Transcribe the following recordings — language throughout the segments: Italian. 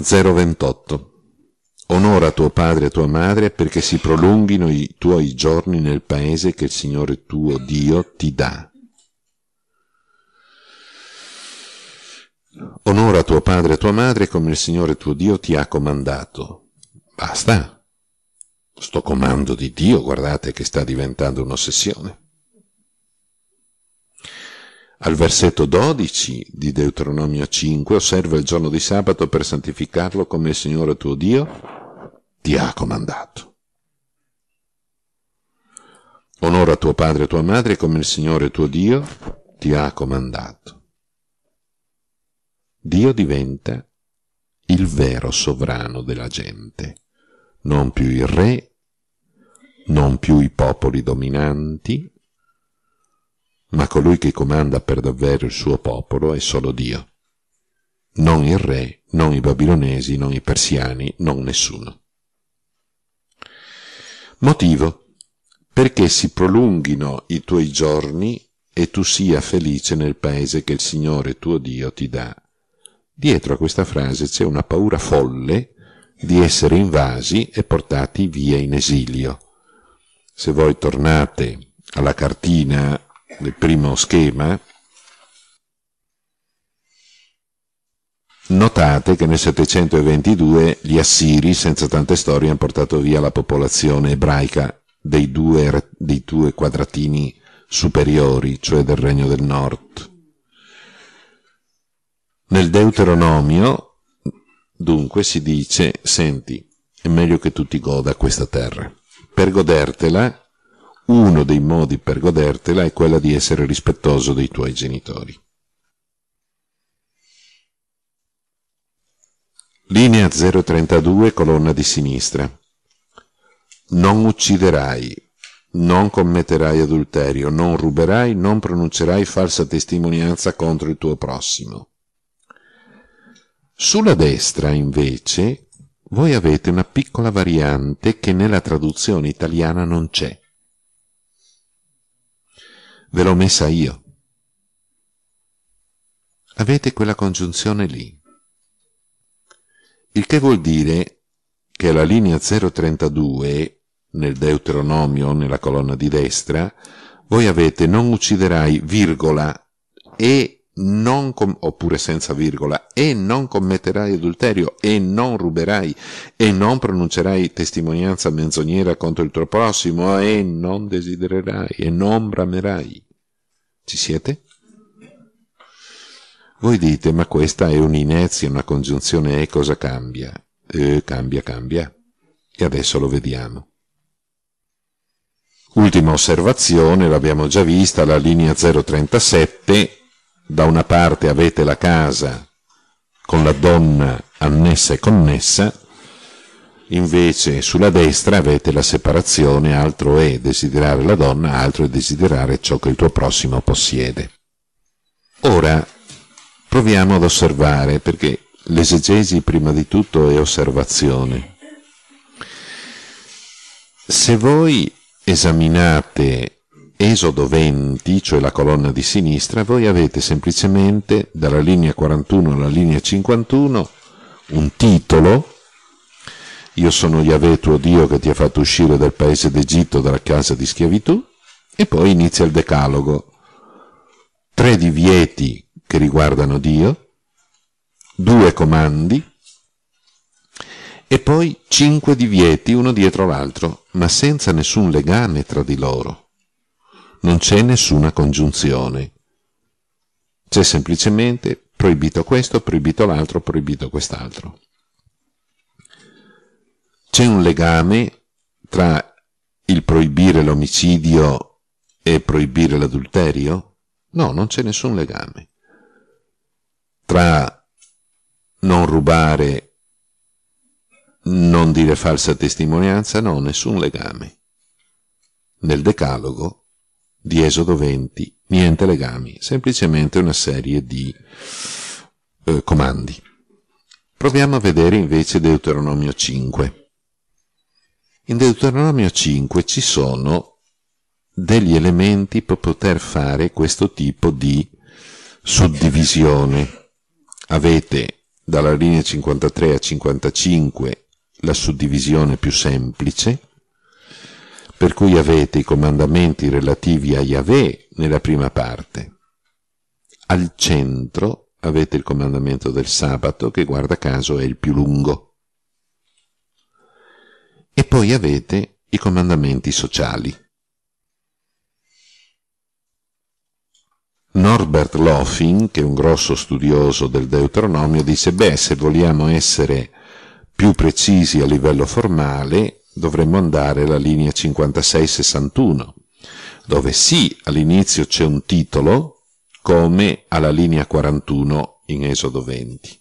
028. Onora tuo padre e tua madre perché si prolunghino i tuoi giorni nel paese che il Signore tuo Dio ti dà. Onora tuo padre e tua madre come il Signore tuo Dio ti ha comandato. Basta. Sto comando di Dio, guardate che sta diventando un'ossessione. Al versetto 12 di Deuteronomio 5 osserva il giorno di sabato per santificarlo come il Signore tuo Dio ti ha comandato. Onora tuo padre e tua madre come il Signore tuo Dio ti ha comandato. Dio diventa il vero sovrano della gente, non più il re, non più i popoli dominanti, ma colui che comanda per davvero il suo popolo è solo Dio. Non il re, non i babilonesi, non i persiani, non nessuno. Motivo perché si prolunghino i tuoi giorni e tu sia felice nel paese che il Signore tuo Dio ti dà. Dietro a questa frase c'è una paura folle di essere invasi e portati via in esilio. Se voi tornate alla cartina del primo schema, Notate che nel 722 gli Assiri, senza tante storie, hanno portato via la popolazione ebraica dei due, dei due quadratini superiori, cioè del Regno del Nord. Nel Deuteronomio, dunque, si dice, senti, è meglio che tu ti goda questa terra. Per godertela uno dei modi per godertela è quella di essere rispettoso dei tuoi genitori. Linea 032, colonna di sinistra. Non ucciderai, non commetterai adulterio, non ruberai, non pronuncerai falsa testimonianza contro il tuo prossimo. Sulla destra, invece, voi avete una piccola variante che nella traduzione italiana non c'è ve l'ho messa io. Avete quella congiunzione lì. Il che vuol dire che la linea 032 nel Deuteronomio, nella colonna di destra, voi avete non ucciderai, virgola, e non com- oppure senza virgola, e non commetterai adulterio, e non ruberai, e non pronuncerai testimonianza menzognera contro il tuo prossimo, e non desidererai, e non bramerai. Ci siete? Voi dite, ma questa è un'inezia, una congiunzione e cosa cambia? Eh, cambia, cambia. E adesso lo vediamo. Ultima osservazione, l'abbiamo già vista, la linea 037, da una parte avete la casa con la donna annessa e connessa, invece sulla destra avete la separazione, altro è desiderare la donna, altro è desiderare ciò che il tuo prossimo possiede. Ora proviamo ad osservare, perché l'esegesi prima di tutto è osservazione. Se voi esaminate Esodo 20, cioè la colonna di sinistra, voi avete semplicemente dalla linea 41 alla linea 51 un titolo, io sono Yahweh tuo Dio che ti ha fatto uscire dal paese d'Egitto, dalla casa di schiavitù, e poi inizia il decalogo. Tre divieti che riguardano Dio, due comandi, e poi cinque divieti uno dietro l'altro, ma senza nessun legame tra di loro non c'è nessuna congiunzione. C'è semplicemente proibito questo, proibito l'altro, proibito quest'altro. C'è un legame tra il proibire l'omicidio e proibire l'adulterio? No, non c'è nessun legame. Tra non rubare, non dire falsa testimonianza, no, nessun legame. Nel decalogo di Esodo 20, niente legami, semplicemente una serie di eh, comandi. Proviamo a vedere invece Deuteronomio 5. In Deuteronomio 5 ci sono degli elementi per poter fare questo tipo di suddivisione. Avete dalla linea 53 a 55 la suddivisione più semplice, per cui avete i comandamenti relativi a Yahweh nella prima parte. Al centro avete il comandamento del sabato, che guarda caso è il più lungo. E poi avete i comandamenti sociali. Norbert Loffin, che è un grosso studioso del Deuteronomio, disse, beh, se vogliamo essere più precisi a livello formale, dovremmo andare alla linea 5661, dove sì, all'inizio c'è un titolo, come alla linea 41 in Esodo 20.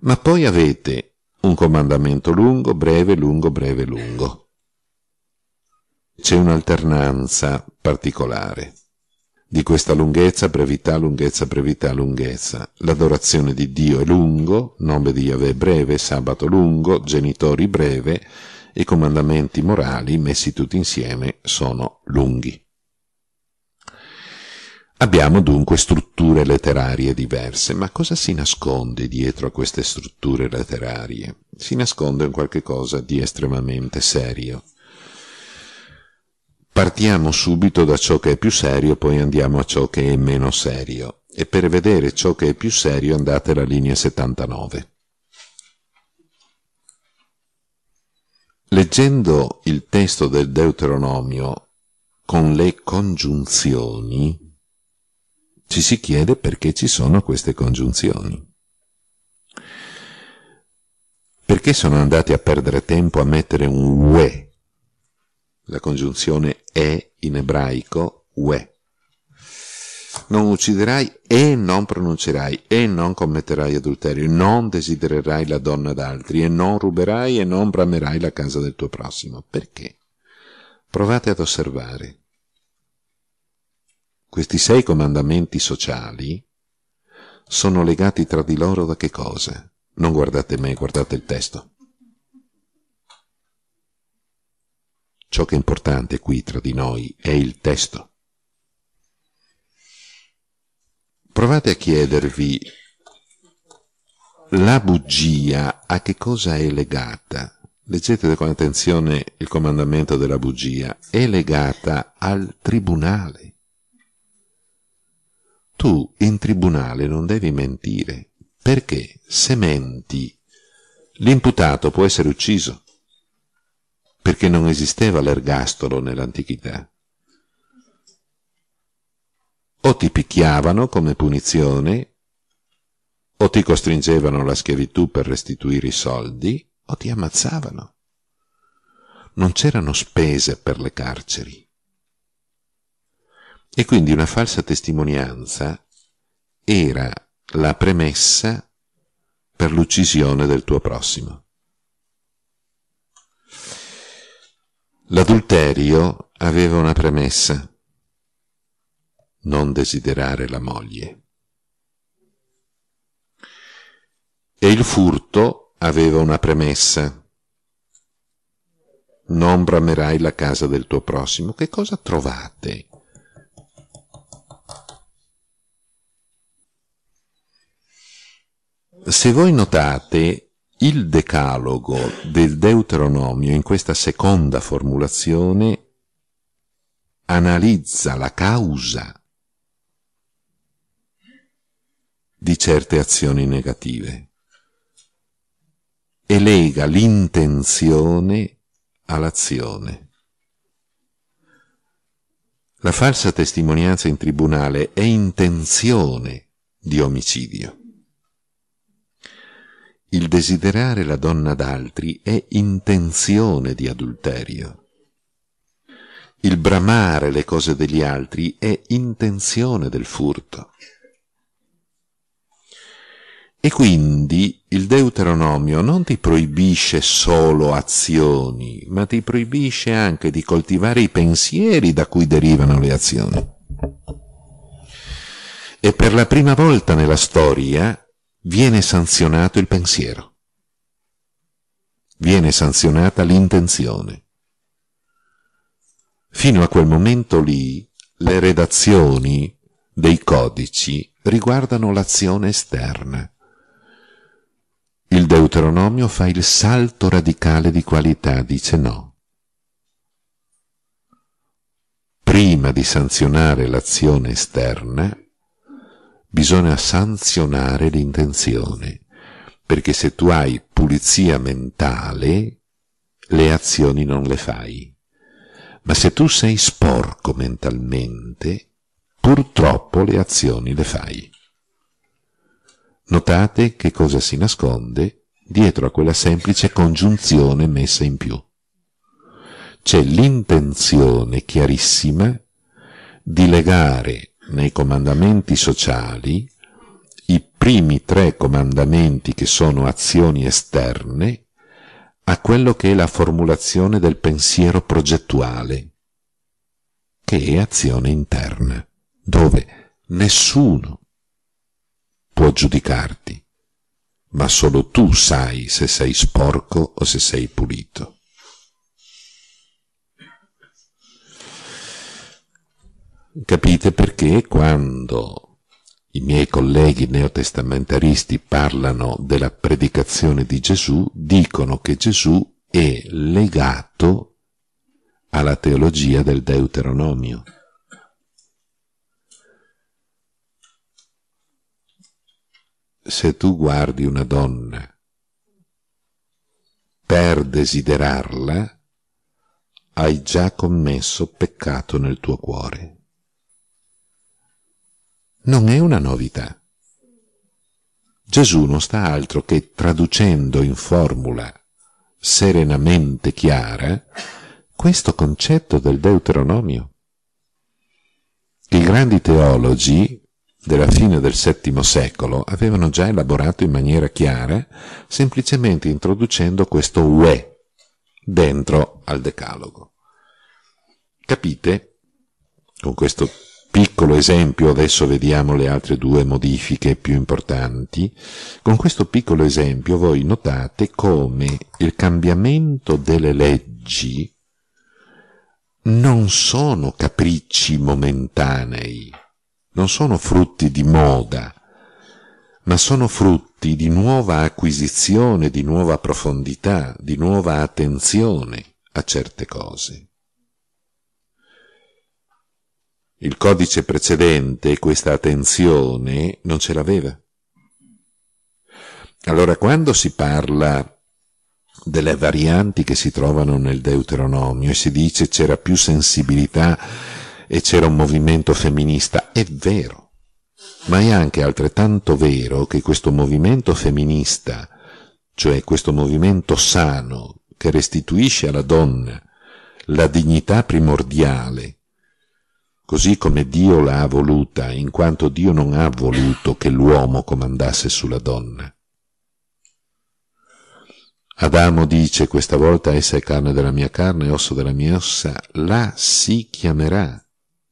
Ma poi avete un comandamento lungo, breve, lungo, breve, lungo. C'è un'alternanza particolare di questa lunghezza, brevità, lunghezza, brevità, lunghezza. L'adorazione di Dio è lungo, nome di Yahweh breve, sabato lungo, genitori breve, i comandamenti morali messi tutti insieme sono lunghi. Abbiamo dunque strutture letterarie diverse, ma cosa si nasconde dietro a queste strutture letterarie? Si nasconde un qualche cosa di estremamente serio. Partiamo subito da ciò che è più serio, poi andiamo a ciò che è meno serio. E per vedere ciò che è più serio andate alla linea 79. Leggendo il testo del Deuteronomio con le congiunzioni, ci si chiede perché ci sono queste congiunzioni. Perché sono andati a perdere tempo a mettere un ue? La congiunzione e in ebraico ue non ucciderai e non pronuncerai e non commetterai adulterio, non desidererai la donna d'altri e non ruberai e non bramerai la casa del tuo prossimo. Perché? Provate ad osservare. Questi sei comandamenti sociali sono legati tra di loro da che cosa? Non guardate me, guardate il testo. Ciò che è importante qui tra di noi è il testo. provate a chiedervi la bugia a che cosa è legata? Leggete con attenzione il comandamento della bugia. È legata al tribunale. Tu in tribunale non devi mentire, perché se menti l'imputato può essere ucciso, perché non esisteva l'ergastolo nell'antichità o ti picchiavano come punizione, o ti costringevano alla schiavitù per restituire i soldi, o ti ammazzavano. Non c'erano spese per le carceri. E quindi una falsa testimonianza era la premessa per l'uccisione del tuo prossimo. L'adulterio aveva una premessa non desiderare la moglie. E il furto aveva una premessa. Non bramerai la casa del tuo prossimo. Che cosa trovate? Se voi notate, il decalogo del Deuteronomio in questa seconda formulazione analizza la causa di certe azioni negative e lega l'intenzione all'azione. La falsa testimonianza in tribunale è intenzione di omicidio. Il desiderare la donna d'altri è intenzione di adulterio. Il bramare le cose degli altri è intenzione del furto. E quindi il Deuteronomio non ti proibisce solo azioni, ma ti proibisce anche di coltivare i pensieri da cui derivano le azioni. E per la prima volta nella storia viene sanzionato il pensiero, viene sanzionata l'intenzione. Fino a quel momento lì le redazioni dei codici riguardano l'azione esterna il Deuteronomio fa il salto radicale di qualità, dice no. Prima di sanzionare l'azione esterna, bisogna sanzionare l'intenzione, perché se tu hai pulizia mentale, le azioni non le fai. Ma se tu sei sporco mentalmente, purtroppo le azioni le fai. Notate che cosa si nasconde dietro a quella semplice congiunzione messa in più. C'è l'intenzione chiarissima di legare nei comandamenti sociali i primi tre comandamenti che sono azioni esterne a quello che è la formulazione del pensiero progettuale, che è azione interna, dove nessuno può giudicarti, ma solo tu sai se sei sporco o se sei pulito. Capite perché quando i miei colleghi neotestamentaristi parlano della predicazione di Gesù, dicono che Gesù è legato alla teologia del Deuteronomio se tu guardi una donna per desiderarla, hai già commesso peccato nel tuo cuore. Non è una novità. Gesù non sta altro che traducendo in formula serenamente chiara questo concetto del Deuteronomio. I grandi teologi della fine del VII secolo avevano già elaborato in maniera chiara, semplicemente introducendo questo UE dentro al decalogo. Capite? Con questo piccolo esempio, adesso vediamo le altre due modifiche più importanti, con questo piccolo esempio voi notate come il cambiamento delle leggi non sono capricci momentanei, non sono frutti di moda, ma sono frutti di nuova acquisizione, di nuova profondità, di nuova attenzione a certe cose. Il codice precedente questa attenzione non ce l'aveva. Allora quando si parla delle varianti che si trovano nel Deuteronomio e si dice c'era più sensibilità e c'era un movimento femminista, è vero, ma è anche altrettanto vero che questo movimento femminista, cioè questo movimento sano che restituisce alla donna la dignità primordiale, così come Dio l'ha voluta, in quanto Dio non ha voluto che l'uomo comandasse sulla donna. Adamo dice, questa volta essa è carne della mia carne, osso della mia ossa, la si chiamerà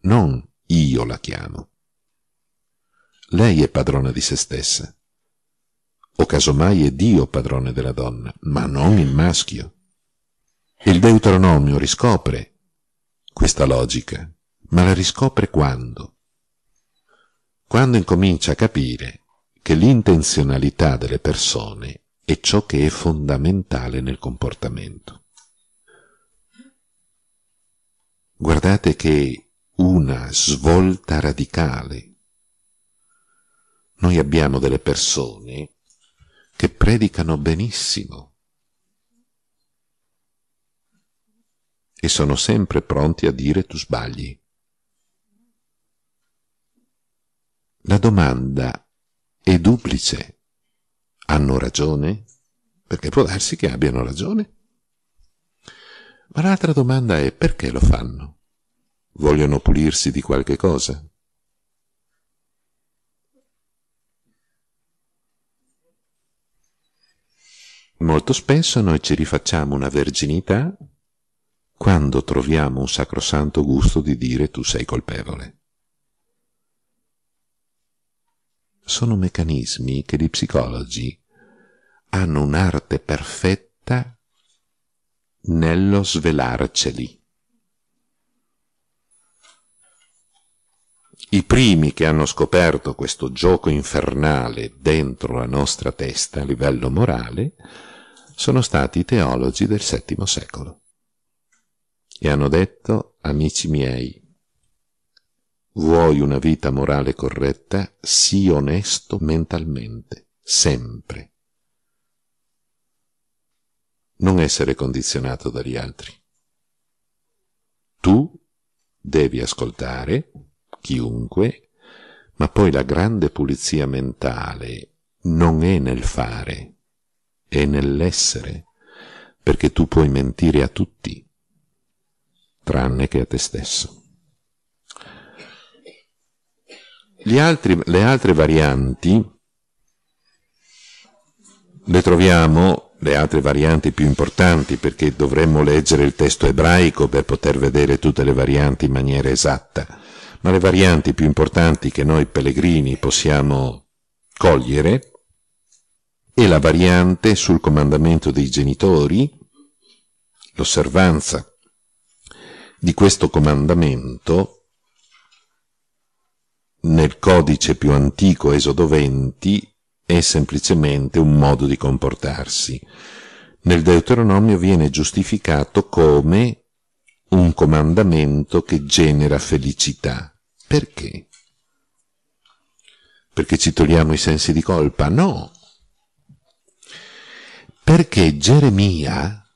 non io la chiamo. Lei è padrona di se stessa. O casomai è Dio padrone della donna, ma non il maschio. Il Deuteronomio riscopre questa logica, ma la riscopre quando? Quando incomincia a capire che l'intenzionalità delle persone è ciò che è fondamentale nel comportamento. Guardate che una svolta radicale. Noi abbiamo delle persone che predicano benissimo e sono sempre pronti a dire tu sbagli. La domanda è duplice. Hanno ragione? Perché può darsi che abbiano ragione. Ma l'altra domanda è perché lo fanno? vogliono pulirsi di qualche cosa. Molto spesso noi ci rifacciamo una verginità quando troviamo un sacrosanto gusto di dire tu sei colpevole. Sono meccanismi che gli psicologi hanno un'arte perfetta nello svelarceli. I primi che hanno scoperto questo gioco infernale dentro la nostra testa a livello morale sono stati i teologi del VII secolo e hanno detto, amici miei, vuoi una vita morale corretta, sii onesto mentalmente, sempre. Non essere condizionato dagli altri. Tu devi ascoltare chiunque, ma poi la grande pulizia mentale non è nel fare, è nell'essere, perché tu puoi mentire a tutti, tranne che a te stesso. Altri, le altre varianti le troviamo, le altre varianti più importanti, perché dovremmo leggere il testo ebraico per poter vedere tutte le varianti in maniera esatta ma le varianti più importanti che noi pellegrini possiamo cogliere è la variante sul comandamento dei genitori, l'osservanza di questo comandamento nel codice più antico Esodo 20 è semplicemente un modo di comportarsi. Nel Deuteronomio viene giustificato come un comandamento che genera felicità. Perché? Perché ci togliamo i sensi di colpa? No. Perché Geremia,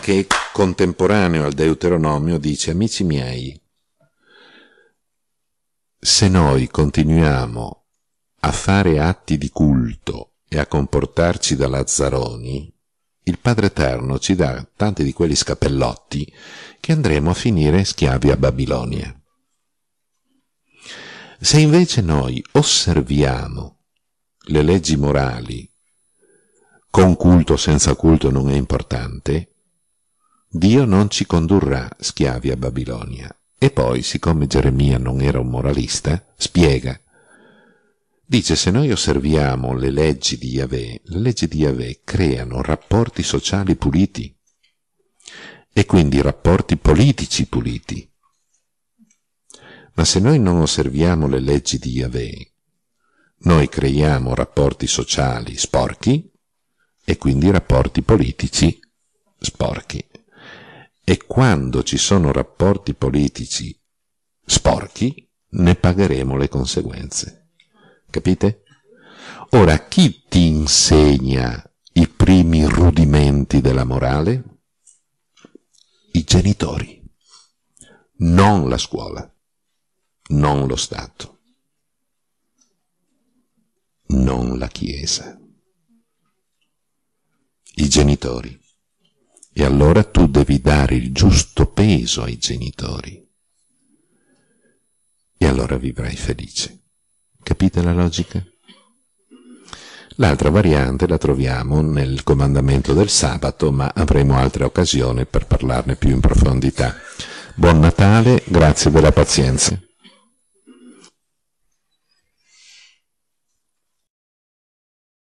che è contemporaneo al Deuteronomio, dice, amici miei, se noi continuiamo a fare atti di culto e a comportarci da lazzaroni, il Padre Eterno ci dà tanti di quegli scappellotti che andremo a finire schiavi a Babilonia. Se invece noi osserviamo le leggi morali, con culto o senza culto non è importante, Dio non ci condurrà schiavi a Babilonia. E poi, siccome Geremia non era un moralista, spiega Dice, se noi osserviamo le leggi di Yahweh, le leggi di Yahweh creano rapporti sociali puliti e quindi rapporti politici puliti. Ma se noi non osserviamo le leggi di Yahweh, noi creiamo rapporti sociali sporchi e quindi rapporti politici sporchi. E quando ci sono rapporti politici sporchi, ne pagheremo le conseguenze. Capite? Ora, chi ti insegna i primi rudimenti della morale? I genitori, non la scuola, non lo Stato, non la Chiesa. I genitori. E allora tu devi dare il giusto peso ai genitori. E allora vivrai felice. Capite la logica? L'altra variante la troviamo nel comandamento del sabato, ma avremo altre occasioni per parlarne più in profondità. Buon Natale, grazie della pazienza.